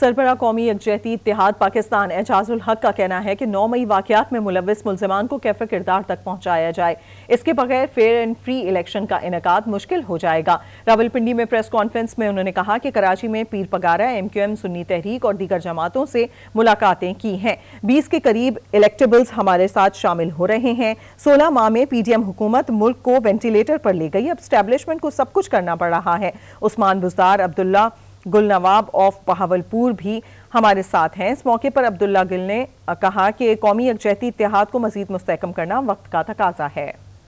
सरबरा कौमी यकजहती इतिहाद पाकिस्तान एजाजुल हक का कहना है कि नौ मई वाकत में मुलविस मुलजमान को कैफ किरदार तक पहुँचाया जाए इसके बगैर फेयर एंड फ्री इलेक्शन का इनका मुश्किल हो जाएगा रावलपिंडी में प्रेस कॉन्फ्रेंस में उन्होंने कहा कि कराची में Pir Pagara M Q M Sunni Tehreek और दीगर जमातों से मुलाकातें की हैं बीस के करीब इलेक्टेबल्स हमारे साथ शामिल हो रहे हैं सोलह माह में पी डी एम हुकूमत मुल्क को वेंटिलेटर पर ले गई अब स्टैब्लिशमेंट को सब कुछ करना पड़ रहा है उस्मान बुजदार अब्दुल्ला गुल नवाब ऑफ बहावलपुर भी हमारे साथ हैं इस मौके पर अब्दुल्ला गिल ने कहा कि कौमी यकजहती इतिहाद को मजीद मस्तकम करना वक्त का तकाजा है